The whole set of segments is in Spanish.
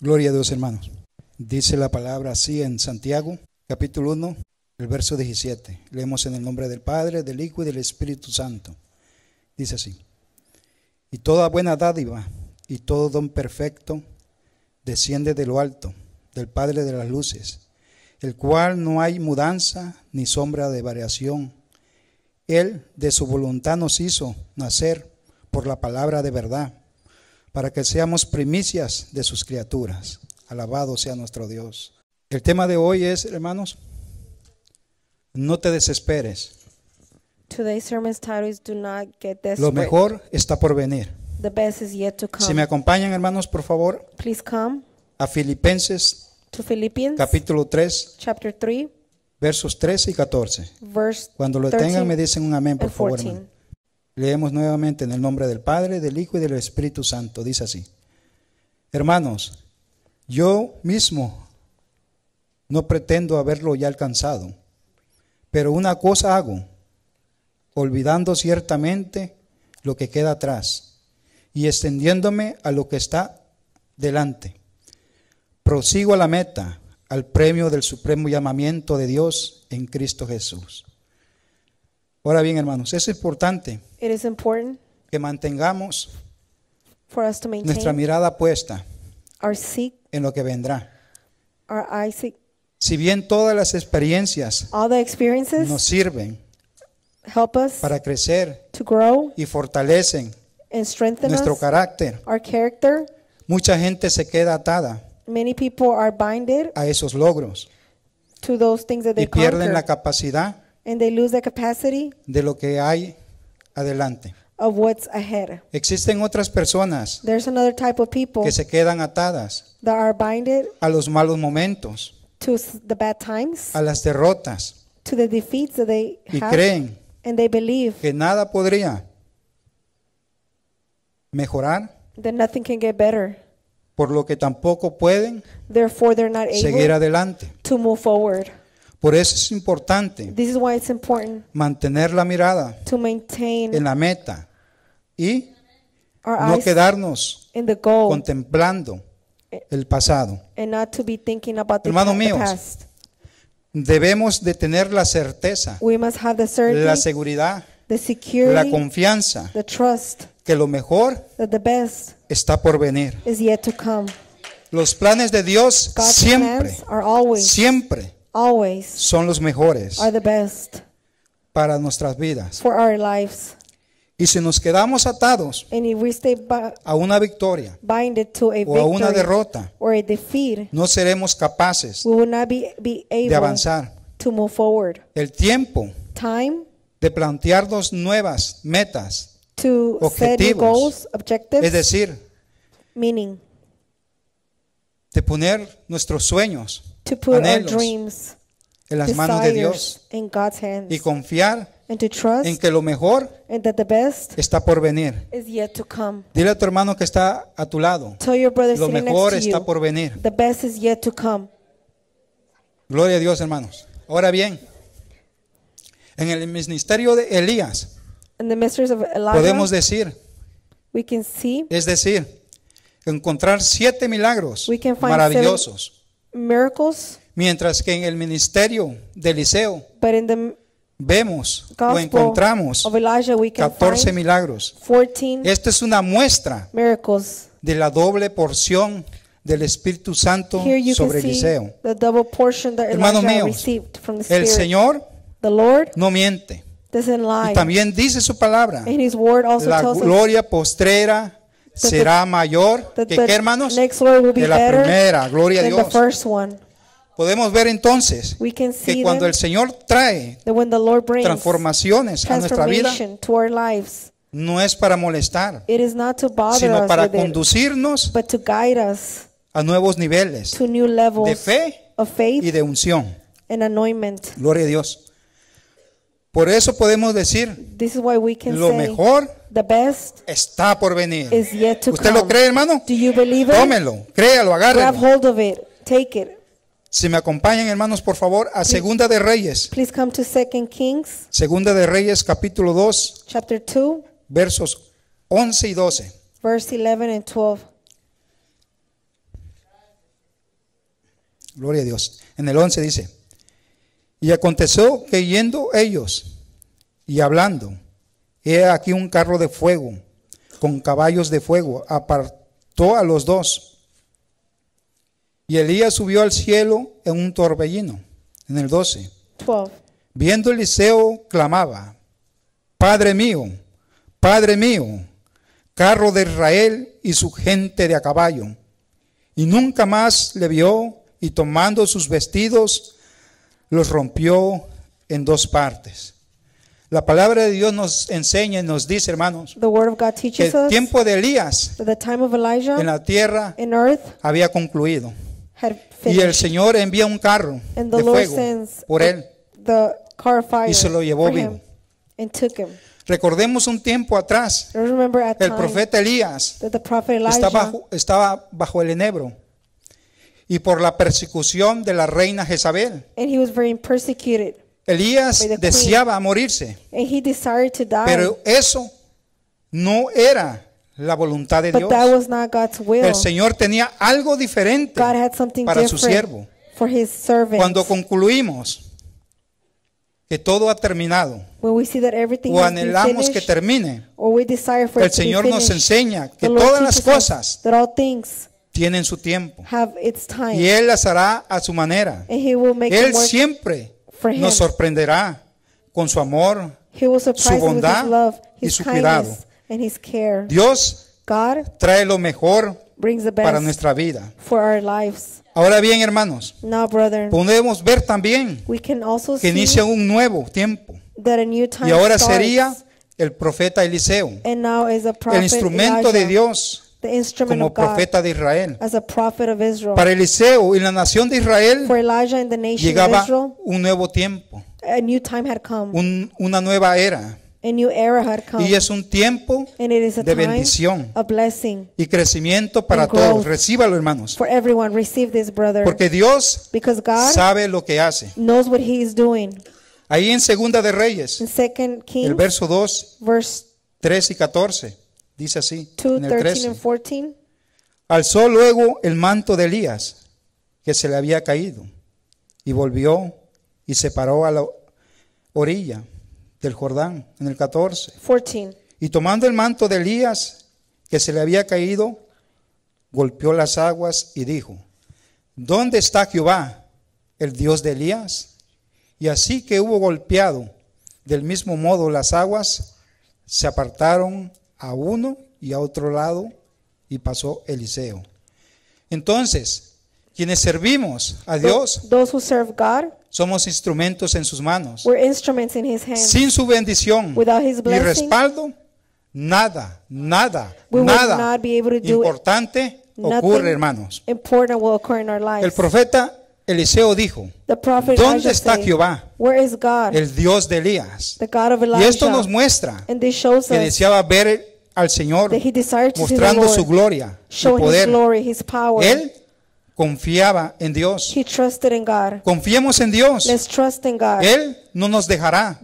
Gloria a Dios, hermanos. Dice la palabra así en Santiago, capítulo 1, el verso 17. Leemos en el nombre del Padre, del Hijo y del Espíritu Santo. Dice así. Y toda buena dádiva y todo don perfecto desciende de lo alto, del Padre de las Luces, el cual no hay mudanza ni sombra de variación. Él de su voluntad nos hizo nacer por la palabra de verdad para que seamos primicias de sus criaturas. Alabado sea nuestro Dios. El tema de hoy es, hermanos, no te desesperes. Lo mejor está por venir. The Si me acompañan, hermanos, por favor. Please A Filipenses. To capítulo 3. Chapter 3. Versos 13 y 14. Cuando lo tengan me dicen un amén, por favor. Leemos nuevamente en el nombre del Padre, del Hijo y del Espíritu Santo. Dice así. Hermanos, yo mismo no pretendo haberlo ya alcanzado, pero una cosa hago, olvidando ciertamente lo que queda atrás y extendiéndome a lo que está delante. Prosigo a la meta, al premio del supremo llamamiento de Dios en Cristo Jesús. Ahora bien, hermanos, es importante que mantengamos nuestra mirada puesta en lo que vendrá. Si bien todas las experiencias nos sirven para crecer y fortalecen nuestro carácter, mucha gente se queda atada a esos logros y pierden la capacidad And they lose capacity de lo que hay adelante. Existen otras personas que se quedan atadas a los malos momentos, a las derrotas, y creen que nada podría mejorar por lo que tampoco pueden seguir adelante. To move forward. Por eso es importante mantener la mirada en la meta y no quedarnos contemplando el pasado. Hermanos míos, debemos de tener la certeza, la seguridad, de la confianza, que lo mejor está por venir. Los planes de Dios siempre, siempre always son los mejores para nuestras vidas. Y si nos quedamos atados a una victoria o a una derrota, no seremos capaces de avanzar. El tiempo de plantearnos nuevas metas, objetivos, es decir, de poner nuestros sueños en las manos de Dios y confiar en que lo mejor está por venir. Dile a tu hermano que está a tu lado. lo mejor está por venir. Gloria a Dios, hermanos. Ahora bien, en el ministerio de Elías, podemos decir, es decir, encontrar siete milagros maravillosos mientras que en el ministerio de Eliseo vemos o encontramos 14 milagros. Esta es una muestra de la doble porción del Espíritu Santo sobre Eliseo. el Señor no miente. Y también dice su palabra. la gloria postrera será mayor que, hermanos? de la primera, gloria a Dios. Podemos ver entonces que cuando el Señor trae transformaciones a nuestra vida, no es para molestar, sino para conducirnos a nuevos niveles de fe y de unción. Gloria a Dios. Por eso podemos decir, lo mejor the best está por venir. ¿Usted lo cree, hermano? Do Tómelo, créalo, Take Si me acompañan, hermanos, por favor, a Segunda de Reyes. Kings Segunda de Reyes, capítulo 2, chapter 2, versos 11 y 12. 11 12. Gloria a Dios. En el 11 dice, y aconteció que yendo ellos y hablando, he aquí un carro de fuego, con caballos de fuego, apartó a los dos. Y Elías subió al cielo en un torbellino, en el 12. Viendo Eliseo, clamaba, Padre mío, Padre mío, carro de Israel y su gente de a caballo. Y nunca más le vio y tomando sus vestidos, los rompió en dos partes. La palabra de Dios nos enseña y nos dice, hermanos, que el tiempo de Elías en la tierra había concluido. y el Señor envía un carro de fuego por él y se lo llevó bien Recordemos un tiempo atrás, el profeta Elías estaba bajo, estaba bajo el enebro y por la persecución de la reina Jezabel. Elías deseaba morirse, pero eso no era la voluntad de Dios. El Señor tenía algo diferente para su siervo. Cuando concluimos que todo ha terminado, o anhelamos que termine, el Señor nos enseña que todas las cosas tienen su tiempo y Él las hará a su manera. Él siempre nos sorprenderá con su amor, su bondad y su cuidado. Dios trae lo mejor para nuestra vida. Ahora bien, hermanos, podemos ver también que inicia un nuevo tiempo. y ahora sería el profeta Eliseo, el instrumento de Dios como profeta de Israel. Para Eliseo y la nación de Israel llegaba un nuevo tiempo, una nueva era. Y es un tiempo de bendición y crecimiento para todos. Recíbalo, hermanos. Porque Dios sabe lo que hace. Ahí en Segunda de Reyes, el verso 2, verse 3 y 14. Dice así, en el 13. Alzó luego el manto de Elías, que se le había caído, y volvió y se paró a la orilla del Jordán, en el 14. 14. Y tomando el manto de Elías, que se le había caído, golpeó las aguas y dijo, ¿dónde está Jehová, el Dios de Elías? Y así que hubo golpeado del mismo modo las aguas, se apartaron a uno y a otro lado y pasó Eliseo. Entonces, quienes servimos a Dios, somos instrumentos en sus manos. Sin su bendición y respaldo, nada, nada, nada importante ocurre, hermanos. El profeta Eliseo dijo, ¿dónde está Jehová? El Dios de Elías. Y esto nos muestra que deseaba ver al Señor, mostrando su gloria, su poder. Él confiaba en Dios. Confiemos en Dios. Él no nos dejará.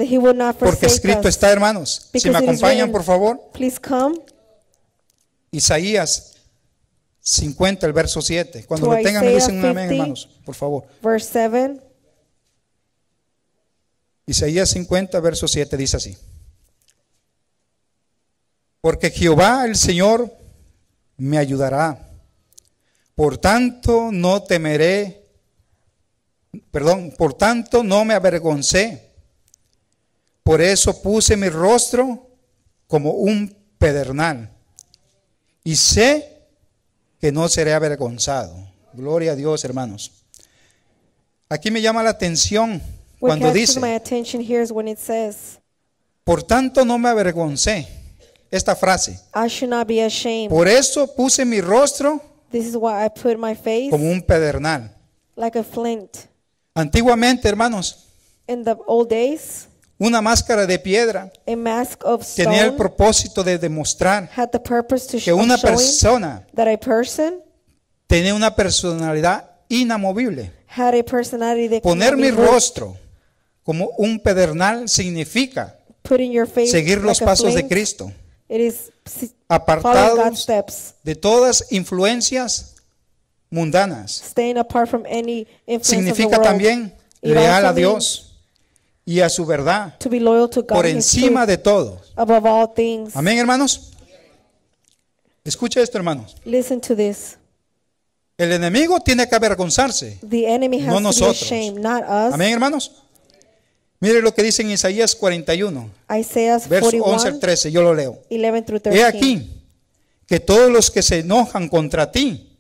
porque escrito está, hermanos. si me acompañan, por favor. Isaías 50, el verso 7. Cuando lo tengan, me dicen un amén, hermanos, por favor. Verse 7. Isaías 50, verso 7 dice así porque Jehová el Señor me ayudará. Por tanto no temeré, perdón, por tanto no me avergoncé. Por eso puse mi rostro como un pedernal. Y sé que no seré avergonzado. Gloria a Dios, hermanos. Aquí me llama la atención cuando dice, por tanto no me avergoncé esta frase. Por eso puse mi rostro como un pedernal. Antiguamente, hermanos, una máscara de piedra tenía el propósito de demostrar que una persona tenía una personalidad inamovible. Poner mi rostro como un pedernal significa seguir los pasos de Cristo apartados de todas influencias mundanas. Significa también leal a Dios y a su verdad por encima de todo. Amén, hermanos. Escucha esto, hermanos. El enemigo tiene que avergonzarse, no nosotros. Amén, hermanos. Mire lo que dice en Isaías 41, Isaías 11 13, yo lo leo. He aquí que todos los que se enojan contra ti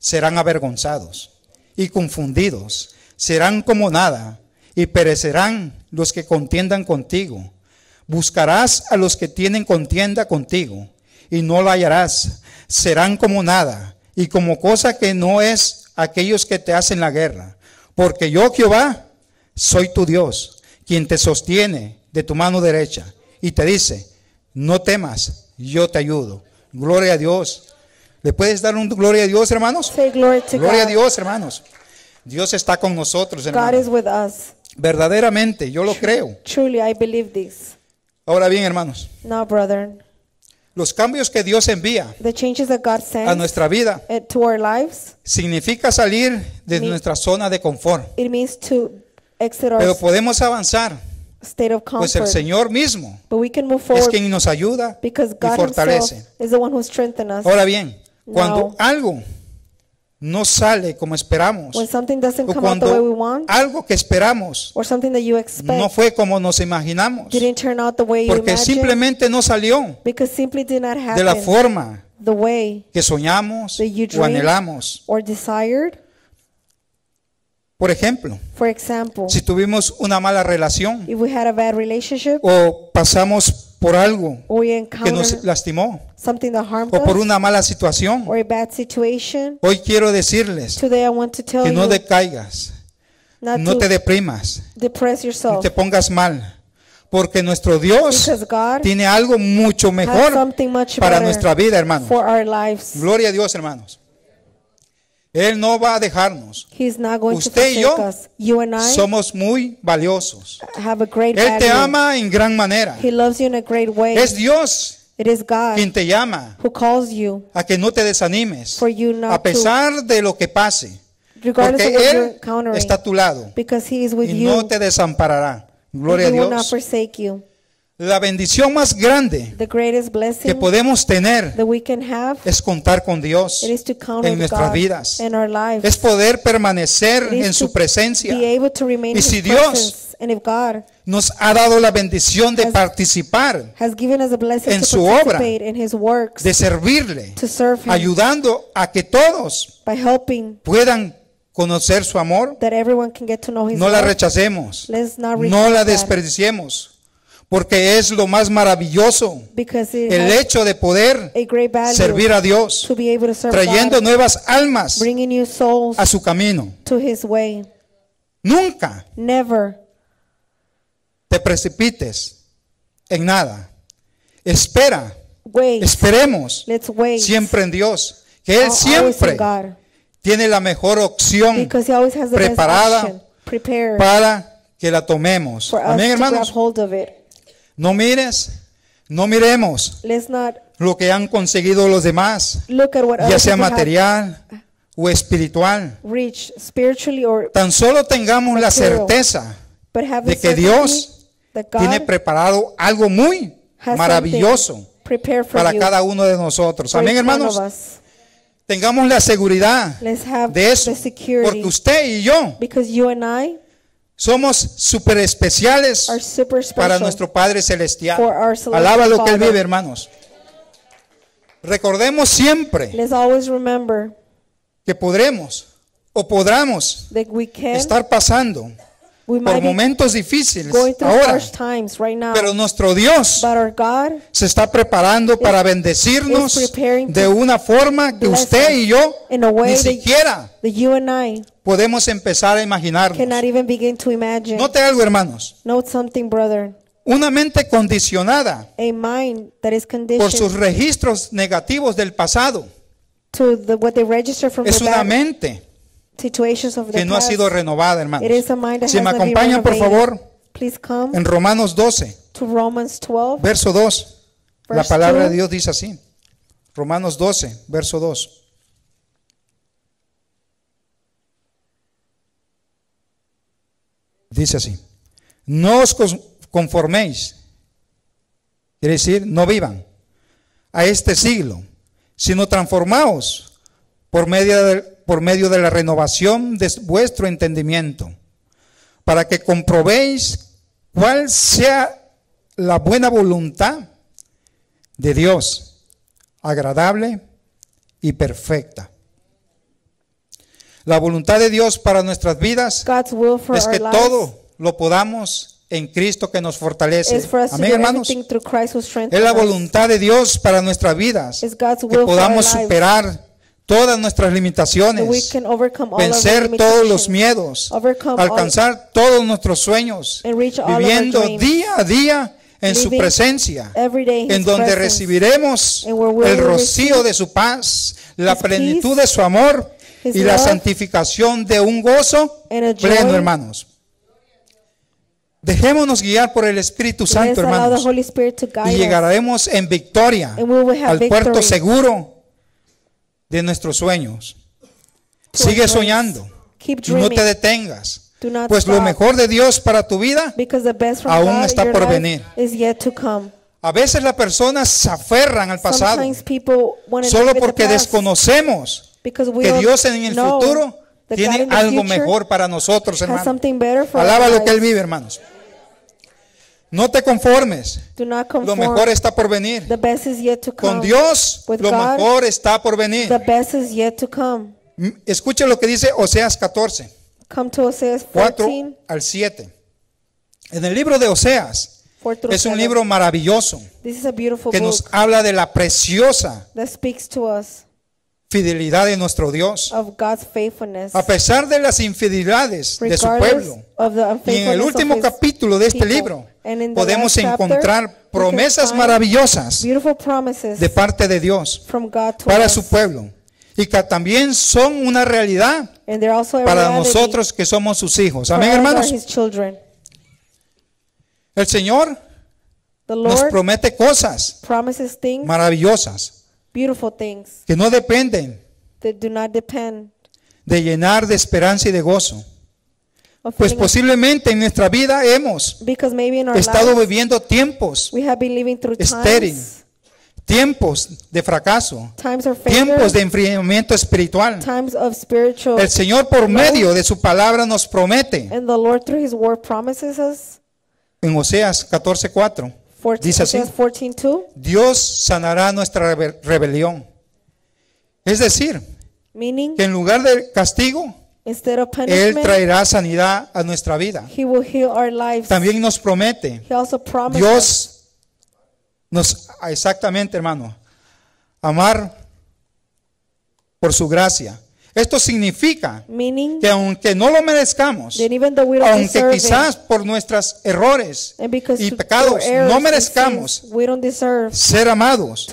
serán avergonzados y confundidos, serán como nada y perecerán los que contiendan contigo. Buscarás a los que tienen contienda contigo y no la hallarás. Serán como nada y como cosa que no es aquellos que te hacen la guerra. Porque yo, Jehová, soy tu Dios, quien te sostiene de tu mano derecha y te dice, no temas, yo te ayudo. Gloria a Dios. ¿Le puedes dar un gloria a Dios, hermanos? Gloria a Dios, hermanos. Dios está con nosotros, hermanos. Verdaderamente, yo lo creo. Truly, I believe this. Ahora bien, hermanos. los cambios que Dios envía a nuestra vida eh, significa salir de nuestra zona de confort. It means to pero podemos avanzar. Pues el Señor mismo es quien nos ayuda y fortalece. Is the one Ahora bien, cuando algo no sale como esperamos, o cuando algo que esperamos no fue como nos imaginamos, porque simplemente no salió de la forma que soñamos o anhelamos. Por ejemplo, si tuvimos una mala relación o pasamos por algo que nos lastimó o por una mala situación, hoy quiero decirles que no decaigas, no te deprimas, no te pongas mal. Porque nuestro Dios tiene algo mucho mejor para nuestra vida, hermanos. Gloria a Dios, hermanos. Él no va a dejarnos. Usted y yo somos muy valiosos. Él te ama en gran manera. Es Dios. quien te llama a que no te desanimes a pesar de lo que pase porque Él está a tu lado y no te desamparará gloria a Dios la bendición más grande que podemos tener es contar con Dios en nuestras vidas. Es poder permanecer en su presencia. Y si Dios nos ha dado la bendición de participar en su obra, de servirle, ayudando a que todos puedan conocer su amor, no la rechacemos, no la desperdiciemos porque es lo más maravilloso el hecho de poder servir a Dios, trayendo nuevas almas a su camino. Nunca te precipites en nada. Espera, esperemos siempre en Dios, que Él siempre tiene la mejor opción preparada para que la tomemos. Amén, hermanos. No mires, no miremos lo que han conseguido los demás, ya sea material o espiritual. Tan solo tengamos la certeza de que Dios tiene preparado algo muy maravilloso para cada uno de nosotros. Amén, hermanos. Tengamos la seguridad de eso, porque usted y yo somos super especiales para nuestro Padre Celestial. Alaba lo que Él vive, hermanos. Recordemos siempre que podremos o podamos estar pasando por momentos difíciles ahora, pero nuestro Dios se está preparando para bendecirnos de una forma que usted y yo ni siquiera podemos empezar a imaginarnos. Note algo, hermanos. una mente condicionada por sus registros negativos del pasado es una mente que no ha sido renovada, hermano. Si me acompañan, por favor, en Romanos 12, verso 2. La palabra de Dios dice así. Romanos 12, verso 2. Dice así. No os conforméis. Quiere decir, no vivan a este siglo, sino transformaos por medio del por medio de la renovación de vuestro entendimiento, para que comprobéis cuál sea la buena voluntad de Dios, agradable y perfecta. La voluntad de Dios para nuestras vidas es que todo lo podamos en Cristo que nos fortalece. Amén, hermanos. Es la voluntad de Dios para nuestras vidas que podamos superar todas nuestras limitaciones, vencer todos los miedos, alcanzar todos nuestros sueños, viviendo día a día en su presencia, en donde recibiremos el rocío de su paz, la plenitud de su amor y la santificación de un gozo pleno, hermanos. Dejémonos guiar por el Espíritu Santo, hermanos, y llegaremos en victoria al puerto seguro de nuestros sueños. Sigue soñando. No te detengas. Pues lo mejor de Dios para tu vida aún está por venir. A veces las personas se aferran al pasado solo porque desconocemos que Dios en el futuro tiene algo mejor para nosotros, hermanos. Alaba lo que Él vive, hermanos. No te conformes. Lo mejor está por venir. Con Dios, lo mejor está por venir. Escucha lo que dice Oseas 14. Oseas 14. 4 al 7. En el libro de Oseas, es un libro maravilloso que nos habla de la preciosa fidelidad de nuestro Dios. a pesar de las infidelidades de su pueblo. Y en el último capítulo de este libro podemos encontrar promesas maravillosas de parte de Dios para su pueblo. Y que también son una realidad para nosotros que somos sus hijos. Amén, hermanos. El Señor nos promete cosas maravillosas que no dependen de llenar de esperanza y de gozo. Pues posiblemente en nuestra vida hemos estado viviendo tiempos, estériles tiempos de fracaso, tiempos de enfriamiento espiritual. El Señor por medio de su palabra nos promete en Oseas 14:4 Dice así, Dios sanará nuestra rebelión. Es decir, que en lugar de castigo, Él traerá sanidad a nuestra vida. También nos promete, Dios nos, exactamente hermano, amar por su gracia esto significa que aunque no lo merezcamos, aunque quizás por nuestros errores y pecados no merezcamos ser amados,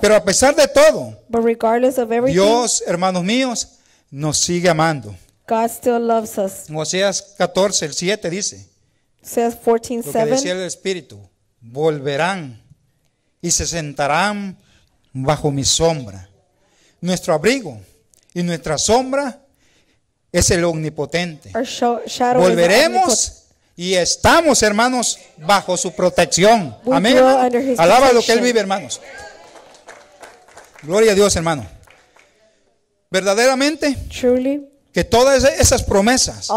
pero a pesar de todo, Dios, hermanos míos, nos sigue amando. God 14, el 7 dice, lo que decía el Espíritu, volverán y se sentarán bajo mi sombra. Nuestro abrigo y nuestra sombra es el omnipotente. Volveremos y estamos, hermanos, bajo su protección. Amén. Alaba lo que Él vive, hermanos. Gloria a Dios, hermano. Verdaderamente, que todas e-, esas promesas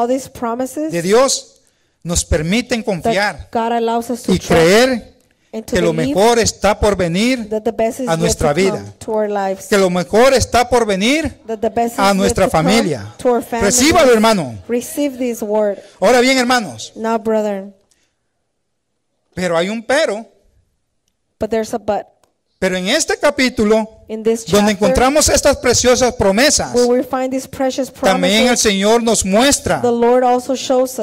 de Dios nos permiten confiar y creer que lo mejor está por venir a nuestra vida, que lo mejor está por venir a nuestra familia. Recíbalo, hermano. Ahora bien, hermanos. Pero hay un pero. Pero en este capítulo, donde encontramos estas preciosas promesas, también el Señor nos muestra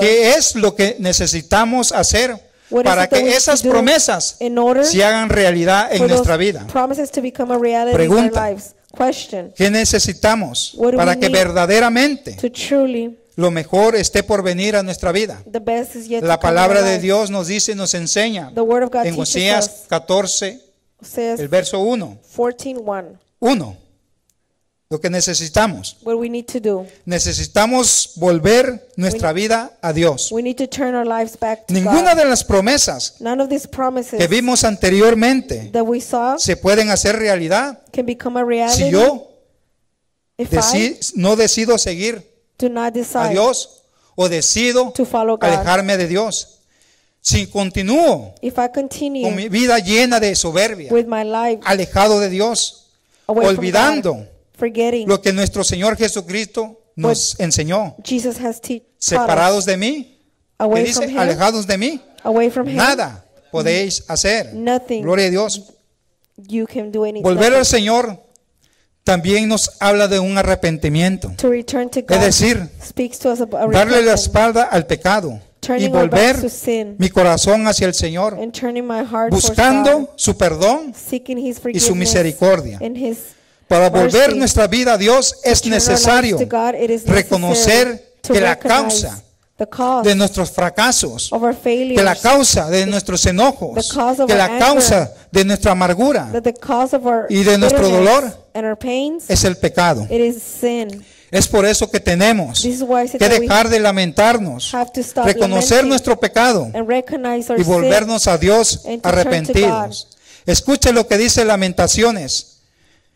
qué es lo que necesitamos hacer para que esas promesas se hagan realidad en nuestra vida. Pregunta, ¿qué necesitamos para que verdaderamente lo mejor esté por venir a nuestra vida. La palabra de Dios nos dice y nos enseña en Josías 14, el verso 1. 1. Lo que necesitamos. Necesitamos volver nuestra vida a Dios. Ninguna de las promesas que vimos anteriormente se pueden hacer realidad si yo no decido seguir a Dios o decido alejarme de Dios. Si continúo con mi vida llena de soberbia, alejado de Dios, olvidando lo que nuestro Señor Jesucristo nos enseñó. Separados de mí, dice? alejados de mí, nada podéis hacer. Gloria a Dios. Volver al Señor también nos habla de un arrepentimiento. es decir, darle la espalda al pecado y volver mi corazón hacia el Señor, buscando su perdón y su misericordia. Para volver nuestra vida a Dios es necesario reconocer que la causa de nuestros fracasos, que la causa de nuestros enojos, que la causa de nuestra amargura y de nuestro dolor es el pecado. Es por eso que tenemos que dejar de lamentarnos, reconocer nuestro pecado y volvernos a Dios arrepentidos. Escuche lo que dice Lamentaciones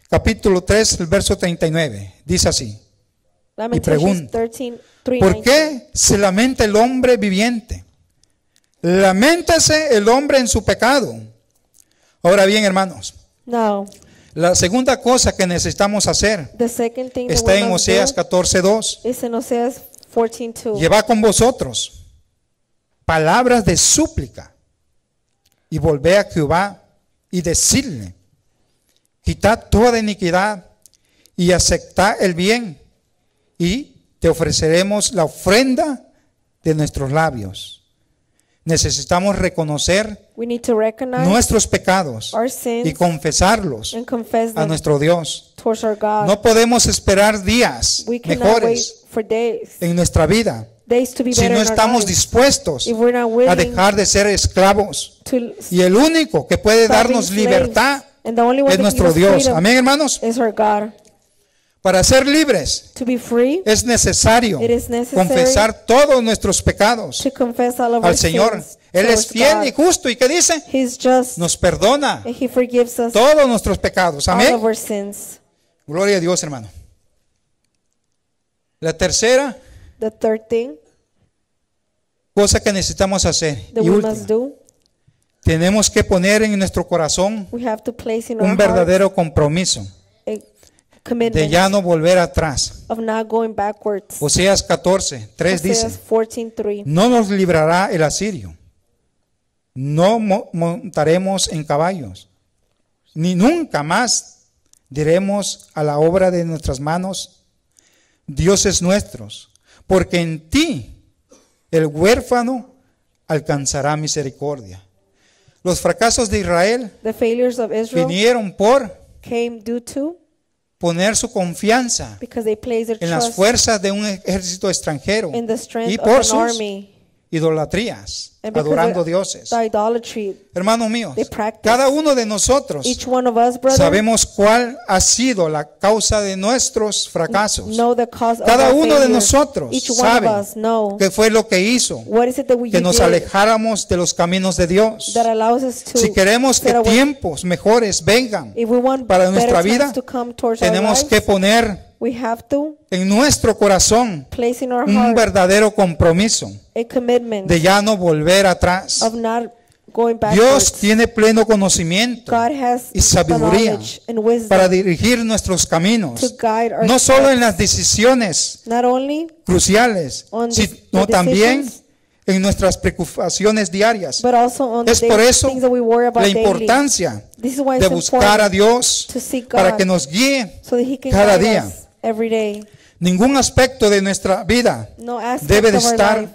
capítulo 3, el verso 39. Dice así. Y pregunta, ¿por qué se lamenta el hombre viviente? Lamentase el hombre en su pecado. Ahora bien, hermanos. La segunda cosa que necesitamos hacer está en Oseas 14.2. Lleva con vosotros palabras de súplica y volvé a Jehová y decirle, Quitad toda iniquidad y aceptad el bien y te ofreceremos la ofrenda de nuestros labios. Necesitamos reconocer nuestros pecados y confesarlos a nuestro Dios. No podemos esperar días mejores en nuestra vida si no estamos dispuestos a dejar de ser esclavos. Y el único que puede darnos libertad es nuestro Dios. Amén, hermanos. Para ser libres es necesario confesar todos nuestros pecados al Señor. Él es fiel y justo. ¿Y qué dice? Nos perdona todos nuestros pecados. Amén. Gloria a Dios, hermano. La tercera cosa que necesitamos hacer y última, tenemos que poner en nuestro corazón un verdadero compromiso de ya no volver atrás. Oseas 14, 3 dice, no nos librará el asirio, no montaremos en caballos, ni nunca más diremos a la obra de nuestras manos, dioses nuestros, porque en ti el huérfano alcanzará misericordia. Los fracasos de Israel, vinieron por poner su confianza en las fuerzas de un ejército extranjero y por sus idolatrías, adorando dioses. Hermanos míos, cada uno de nosotros sabemos cuál ha sido la causa de nuestros fracasos. cada uno de nosotros sabe qué fue lo que hizo que nos alejáramos de los caminos de Dios. si queremos que tiempos mejores vengan para nuestra vida, tenemos que poner We en nuestro corazón un verdadero compromiso de ya no volver atrás. Dios tiene pleno conocimiento y sabiduría para dirigir nuestros caminos, no solo en las decisiones cruciales, sino también en nuestras preocupaciones diarias. Es por eso la importancia de buscar a Dios para que nos guíe cada día. Ningún aspecto de nuestra vida debe de estar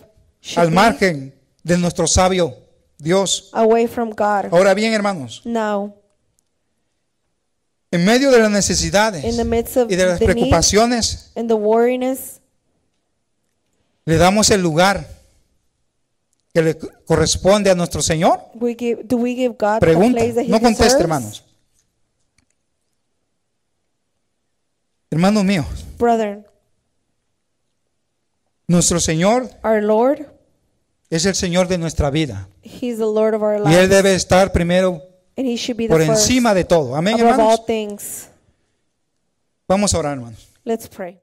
al margen de nuestro sabio Dios. Away from Ahora bien, hermanos. en medio de las necesidades y de las preocupaciones, le damos el lugar que le corresponde a nuestro Señor. Pregunta, no conteste, hermanos. Hermanos míos. Nuestro Señor. Es el Señor de nuestra vida. Y Él debe estar primero por encima de todo. Amén, hermanos. Vamos a orar, hermanos. Let's pray.